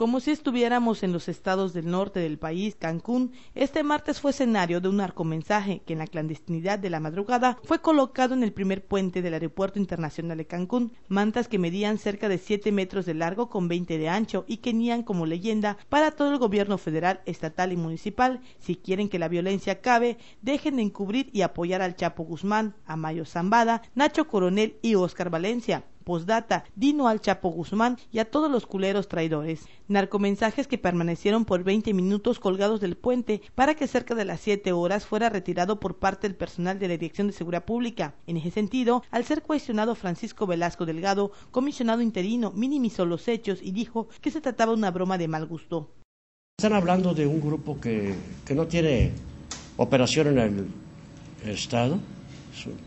Como si estuviéramos en los estados del norte del país, Cancún, este martes fue escenario de un arcomensaje que en la clandestinidad de la madrugada fue colocado en el primer puente del Aeropuerto Internacional de Cancún, mantas que medían cerca de 7 metros de largo con 20 de ancho y que nían como leyenda para todo el gobierno federal, estatal y municipal, si quieren que la violencia acabe, dejen de encubrir y apoyar al Chapo Guzmán, Amayo Zambada, Nacho Coronel y Óscar Valencia. Postdata, Dino al Chapo Guzmán y a todos los culeros traidores. Narcomensajes que permanecieron por 20 minutos colgados del puente para que cerca de las 7 horas fuera retirado por parte del personal de la Dirección de Seguridad Pública. En ese sentido, al ser cuestionado Francisco Velasco Delgado, comisionado interino, minimizó los hechos y dijo que se trataba de una broma de mal gusto. Están hablando de un grupo que, que no tiene operación en el Estado.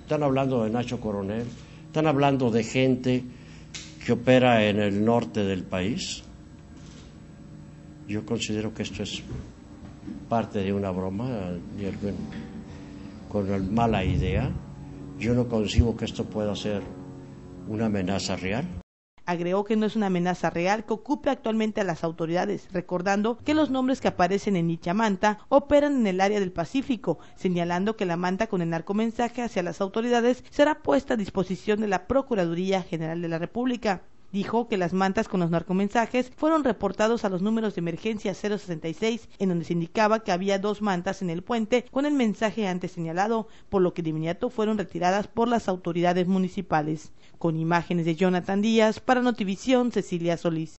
Están hablando de Nacho Coronel, están hablando de gente que opera en el norte del país. Yo considero que esto es parte de una broma, con mala idea. Yo no concibo que esto pueda ser una amenaza real. Agregó que no es una amenaza real que ocupe actualmente a las autoridades, recordando que los nombres que aparecen en dicha manta operan en el área del Pacífico, señalando que la manta con el narcomensaje hacia las autoridades será puesta a disposición de la Procuraduría General de la República dijo que las mantas con los narcomensajes fueron reportados a los números de emergencia 066, en donde se indicaba que había dos mantas en el puente con el mensaje antes señalado, por lo que de inmediato fueron retiradas por las autoridades municipales. Con imágenes de Jonathan Díaz, para Notivisión, Cecilia Solís.